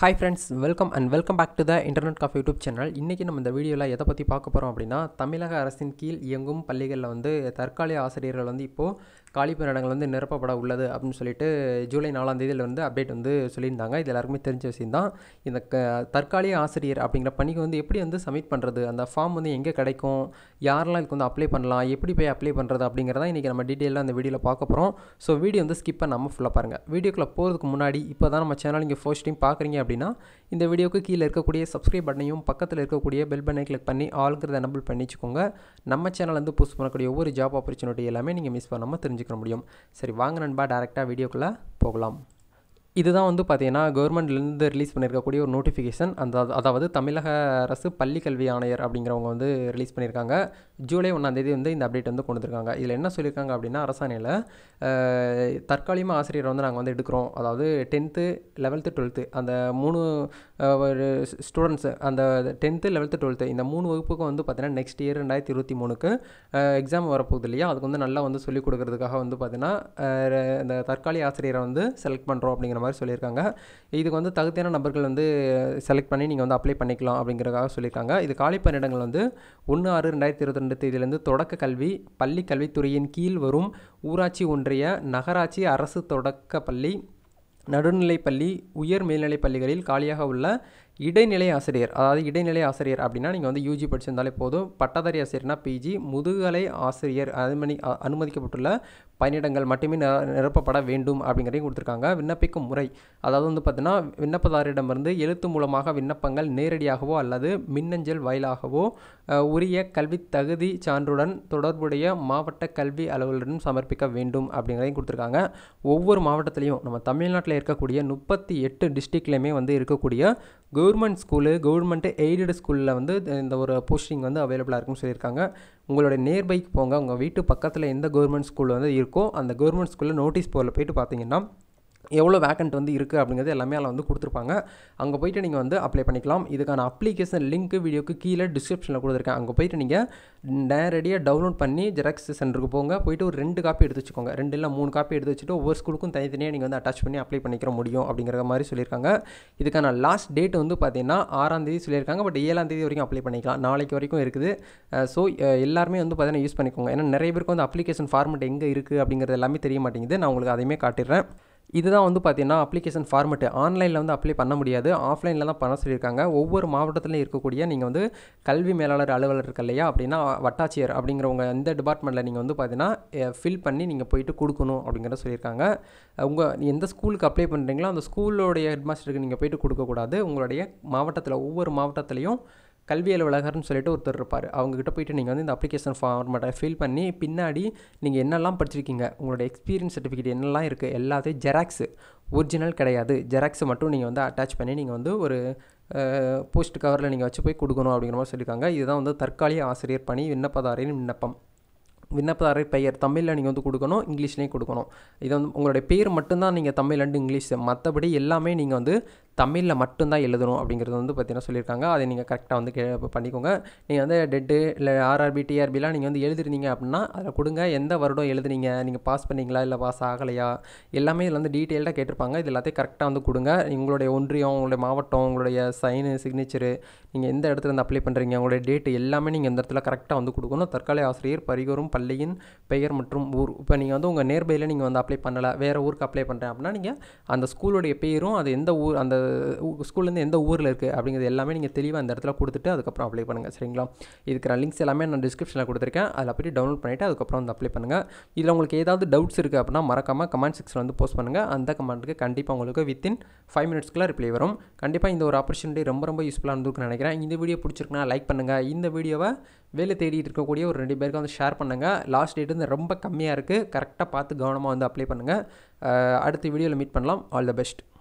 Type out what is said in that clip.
hi friends welcome and welcome back to the internet cafe YouTube channel இன்றைக்கி நம்ம இந்த வீடியோவில் எதை பற்றி பார்க்க போகிறோம் அப்படின்னா தமிழக அரசின் கீழ் இயங்கும் பள்ளிகளில் வந்து தற்காலிக ஆசிரியர்கள் வந்து இப்போது காலி பணியிடங்கள் வந்து நிரப்பப்பட உள்ளது அப்படின்னு சொல்லிட்டு ஜூலை நாலாம் தேதியில் வந்து அப்டேட் வந்து சொல்லியிருந்தாங்க இது எல்லாருக்குமே தெரிஞ்ச விஷயம் தான் இந்த க தற்காலிக ஆசிரியர் அப்படிங்கிற பணிக்கு வந்து எப்படி வந்து சப்மிட் பண்ணுறது அந்த ஃபார்ம் வந்து எங்கே கிடைக்கும் யாரெல்லாம் இதுக்கு வந்து அப்ளை பண்ணலாம் எப்படி போய் அப்ளை பண்ணுறது அப்படிங்கிறத இன்றைக்கி நம்ம டீட்டெயிலாக அந்த வீடியோவில் பார்க்க போகிறோம் ஸோ வீடியோ வந்து ஸ்கிப் பண்ணாமல் ஃபுல்லாக பாருங்கள் வீடியோக்குள்ளே போகிறதுக்கு முன்னாடி இப்போ தான் நம்ம சேனல் இங்கே ஃபர்ஸ்ட் டைம் பார்க்குறீங்க அப்படின்னா இந்த வீடியோக்கு கீழே இருக்கக்கூடிய சப்ஸ்கிரைப் பட்டனையும் பக்கத்தில் இருக்கக்கூடிய பெல் பட்டனை கிளிக் பண்ணி ஆளுங்கிறத நம்பிள் பண்ணிச்சுக்கோங்க நம்ம சேனல் வந்து புஷ் பண்ணக்கூடிய ஒவ்வொரு ஜாப் ஆப்பர்ச்சுனிட்டி எல்லாமே நீங்கள் மிஸ் பண்ணாமல் தெரிஞ்சுக்கோங்க தெரிஞ்சுக்கிற முடியும் சரி வாங்க நண்பா டேரெக்டாக வீடியோக்குள்ளே போகலாம் இதுதான் வந்து பார்த்திங்கன்னா கவர்மெண்ட்லேருந்து ரிலீஸ் பண்ணியிருக்கக்கூடிய ஒரு நோட்டிஃபிகேஷன் அந்த அதாவது தமிழக அரசு பள்ளி கல்வி ஆணையர் அப்படிங்கிறவங்க வந்து ரிலீஸ் பண்ணியிருக்காங்க ஜூலை ஒன்றாந்தேதி வந்து இந்த அப்டேட் வந்து கொண்டு வந்திருக்காங்க இதில் என்ன சொல்லியிருக்காங்க அப்படின்னா அரசாணையில் தற்காலிகமாக ஆசிரியர் வந்து நாங்கள் வந்து எடுக்கிறோம் அதாவது டென்த்து லெவல்த்து டுவெல்த்து அந்த மூணு ஒரு ஸ்டூடெண்ட்ஸு அந்த டென்த்து லெவல்த்து டுவெல்த்து இந்த மூணு வகுப்புக்கு வந்து பார்த்திங்கன்னா நெக்ஸ்ட் இயர் ரெண்டாயிரத்தி இருபத்தி மூணுக்கு எக்ஸாம் வரப்போகுது இல்லையா அதுக்கு வந்து நல்லா வந்து சொல்லிக் கொடுக்குறதுக்காக வந்து பார்த்திங்கன்னா இந்த தற்காலிக ஆசிரியரை வந்து செலக்ட் பண்ணுறோம் அப்படிங்கிற மாதிரி சொல்லியிருக்காங்க இதுக்கு வந்து தகுதியான நபர்கள் வந்து செலக்ட் பண்ணி நீங்கள் வந்து அப்ளை பண்ணிக்கலாம் அப்படிங்கிறதுக்காக சொல்லியிருக்காங்க இது காலி பணியிடங்கள் வந்து ஒன்று ஆறு ரெண்டாயிரத்தி இருபத்தி ரெண்டு தேதியிலேருந்து தொடக்க கல்வி பள்ளி கல்வித்துறையின் கீழ் வரும் ஊராட்சி ஒன்றிய நகராட்சி அரசு தொடக்க பள்ளி நடுநிலைப்பள்ளி உயர் மேல்நிலைப் பள்ளிகளில் காலியாக உள்ள இடைநிலை ஆசிரியர் அதாவது இடைநிலை ஆசிரியர் அப்படின்னா நீங்கள் வந்து யூஜி படிச்சிருந்தாலே போதும் பட்டதாரி ஆசிரியர்னா பிஜி முதுகலை ஆசிரியர் அனுமதி அனுமதிக்கப்பட்டுள்ள பணியிடங்கள் மட்டுமே நிரப்பப்பட வேண்டும் அப்படிங்கிறதையும் கொடுத்துருக்காங்க விண்ணப்பிக்கும் முறை அதாவது வந்து பார்த்தீங்கன்னா விண்ணப்பதாரிடமிருந்து எழுத்து மூலமாக விண்ணப்பங்கள் நேரடியாகவோ அல்லது மின்னஞ்சல் வாயிலாகவோ உரிய கல்வி தகுதி சான்றுடன் தொடர்புடைய மாவட்ட கல்வி அலுவலரிடம் சமர்ப்பிக்க வேண்டும் அப்படிங்கிறதையும் கொடுத்துருக்காங்க ஒவ்வொரு மாவட்டத்திலையும் நம்ம தமிழ்நாட்டில் இருக்கக்கூடிய முப்பத்தி எட்டு டிஸ்ட்ரிக்ட்லேயுமே வந்து இருக்கக்கூடிய கு கவர்மெண்ட் ஸ்கூலு கவர்மெண்ட்டு எய்டடு ஸ்கூலில் வந்து இந்த ஒரு போஸ்டிங் வந்து அவைலபிளாக இருக்குன்னு சொல்லியிருக்காங்க உங்களோட நியர்பைக்கு போங்க உங்கள் வீட்டு பக்கத்தில் எந்த கவர்மெண்ட் ஸ்கூல் வந்து இருக்கோ அந்த கவர்மெண்ட் ஸ்கூலில் நோட்டீஸ் போர்டில் போயிட்டு பார்த்தீங்கன்னா எவ்வளோ வேக்கண்ட் வந்து இருக்குது அப்படிங்கிறது எல்லாமே அதில் வந்து கொடுத்துருப்பாங்க அங்கே போய்ட்டு நீங்கள் வந்து அப்ளை பண்ணிக்கலாம் இதுக்கான அப்ளிகேஷன் லிங்க்கு வீடியோக்கு கீழே டிஸ்கிரிப்ஷனில் கொடுத்துருக்கேன் அங்கே போய்ட்டு நீங்கள் நேரடியாக டவுன்லோட் பண்ணி ஜெராக்ஸ் சென்டருக்கு போங்க போய்ட்டு ஒரு ரெண்டு காப்பி எடுத்து வச்சுக்கோங்க ரெண்டு இல்லை மூணு காப்பி எடுத்து வச்சுட்டு ஒவ்வொரு ஸ்கூலுக்கும் தனித்தனியாக நீங்கள் வந்து அட்டாச் பண்ணி அப்ளை பண்ணிக்கிற முடியும் அப்படிங்கிற மாதிரி சொல்லியிருக்காங்க இதுக்கான லாஸ்ட் டேட் வந்து பார்த்தீங்கன்னா ஆறாம் தேதி சொல்லியிருக்காங்க பட் ஏழாம் தேதி வரைக்கும் அப்ளை பண்ணிக்கலாம் நாளைக்கு வரைக்கும் இருக்குது ஸோ எல்லாருமே வந்து பார்த்தீங்கன்னா யூஸ் பண்ணிக்கோங்க ஏன்னா நிறைய பேருக்கு வந்து அப்ளிகேஷன் ஃபார்மெட் எங்கே இருக்குது அப்படிங்கிறது எல்லாமே தெரிய மாட்டேங்குது நான் உங்களுக்கு அதையுமே காட்டிடுறேன் இதுதான் வந்து பார்த்திங்கன்னா அப்ளிகேஷன் ஃபார்மெட்டு ஆன்லைனில் வந்து அப்ளை பண்ண முடியாது ஆஃப்லைனில் தான் பண்ண சொல்லியிருக்காங்க ஒவ்வொரு மாவட்டத்திலையும் இருக்கக்கூடிய நீங்கள் வந்து கல்வி மேலாளர் அலுவலர் இருக்க இல்லையா அப்படின்னா வட்டாட்சியர் அப்படிங்கிறவங்க இந்த டிபார்ட்மெண்ட்டில் நீங்கள் வந்து பார்த்தீங்கன்னா ஃபில் பண்ணி நீங்கள் போயிட்டு கொடுக்கணும் அப்படிங்கிறத சொல்லியிருக்காங்க உங்கள் எந்த ஸ்கூலுக்கு அப்ளை பண்ணுறீங்களோ அந்த ஸ்கூலோடைய ஹெட்மாஸ்டருக்கு நீங்கள் போயிட்டு கொடுக்கக்கூடாது உங்களுடைய மாவட்டத்தில் ஒவ்வொரு மாவட்டத்துலேயும் கல்வி உலகர்னு சொல்லிட்டு ஒருத்தர் இருப்பார் அவங்ககிட்ட போயிட்டு நீங்கள் வந்து இந்த அப்ளிகேஷன் ஃபார்மேட்டை ஃபில் பண்ணி பின்னாடி நீங்கள் என்னெல்லாம் படிச்சிருக்கீங்க உங்களோட எக்ஸ்பீரியன்ஸ் சர்டிஃபிகேட் என்னெல்லாம் இருக்குது எல்லாத்தையும் ஜெராக்ஸு ஒரிஜினல் கிடையாது ஜெராக்ஸை மட்டும் நீங்கள் வந்து அட்டாச் பண்ணி நீங்கள் வந்து ஒரு போஸ்ட் கவரில் நீங்கள் வச்சு போய் கொடுக்கணும் அப்படிங்கிற மாதிரி சொல்லியிருக்காங்க இதுதான் வந்து தற்காலிக ஆசிரியர் பணி விண்ணப்பதாரின் விண்ணப்பம் விண்ணப்பதாரர் பெயர் தமிழில் நீங்கள் வந்து கொடுக்கணும் இங்கிலீஷ்லேயும் கொடுக்கணும் இது வந்து உங்களுடைய பேர் மட்டும்தான் நீங்கள் தமிழ் அண்டு இங்கிலீஷ் மற்றபடி எல்லாமே நீங்கள் வந்து தமிழில் மட்டும்தான் எழுதணும் அப்படிங்கிறது வந்து பார்த்தீங்கன்னா சொல்லியிருக்காங்க அதை நீங்கள் கரெக்டாக வந்து கே பண்ணிக்கோங்க நீங்கள் வந்து டெட்டு இல்லை ஆர்ஆர்பி டிஆர்பிலாம் நீங்கள் வந்து எழுதிருந்தீங்க அப்படின்னா அதில் கொடுங்க எந்த வருடம் எழுதுனீங்க நீங்கள் பாஸ் பண்ணிங்களா இல்லை பாஸ் ஆகலையா எல்லாமே இதில் வந்து டீட்டெயில்டாக கேட்டிருப்பாங்க இது எல்லாத்தையும் கரெக்டாக வந்து கொடுங்க உங்களுடைய ஒன்றியம் உங்களுடைய மாவட்டம் உங்களுடைய சைனு சிக்னேச்சரு நீங்கள் எந்த இடத்துல இருந்து அப்ளை பண்ணுறீங்க உங்களுடைய டேட்டு எல்லாமே நீங்கள் இந்த இடத்துல கரெக்டாக வந்து கொடுக்கணும் தற்காலிக ஆசிரியர் பரிகோரும் பள்ளியின் பெயர் மற்றும் ஊர் இப்போ நீங்கள் வந்து உங்கள் நேர்பையில் நீங்கள் வந்து அப்ளை பண்ணலை வேறு ஊருக்கு அப்ளை பண்ணுறேன் அப்படின்னா நீங்கள் அந்த ஸ்கூலுடைய பேரும் அது எந்த ஊர் அந்த ஸ்கூல்லேருந்து எந்த ஊரில் இருக்குது அப்படிங்கிறது எல்லாமே நீங்கள் தெளிவாக அந்த இடத்துல கொடுத்துட்டு அதுக்கப்புறம் அப்ளை பண்ணுங்கள் சரிங்களா இதுக்கிற லிங்க்ஸ் எல்லாமே நான் டிஸ்கிரிப்ஷனில் கொடுத்துருக்கேன் அதில் போய்ட்டு டவுன்லோட் பண்ணிவிட்டு அதுக்கப்புறம் வந்து அப்ளை பண்ணுங்கள் இதில் உங்களுக்கு ஏதாவது டவுட்ஸ் இருக்குது அப்படின்னா மறக்காமல் கமெண்ட் செக்ஷன் வந்து போஸ்ட் பண்ணுங்கள் அந்த கமெண்ட்டுக்கு கண்டிப்பாக உங்களுக்கு வித்தின் ஃபைவ் மினிட்ஸ்க்குள்ளே ரிப்ளை வரும் கண்டிப்பாக இந்த ஒரு ஆப்பர்ச்சுனிட்டி ரொம்ப ரொம்ப யூஸ்ஃபுல்லாக இருந்திருக்குன்னு நினைக்கிறேன் இந்த வீடியோ பிடிச்சிருக்குனா லைக் பண்ணுங்கள் இந்த வீடியோவை வேலை தேடிட்டு இருக்கக்கூடிய ஒரு ரெண்டு பேருக்கு வந்து ஷேர் பண்ணுங்கள் லாஸ்ட் டேட் வந்து ரொம்ப கம்மியாக இருக்குது கரெக்டாக பார்த்து கவனமாக வந்து அப்ளை பண்ணுங்கள் அடுத்த வீடியோவில் மீட் பண்ணலாம் ஆல் த பெஸ்ட்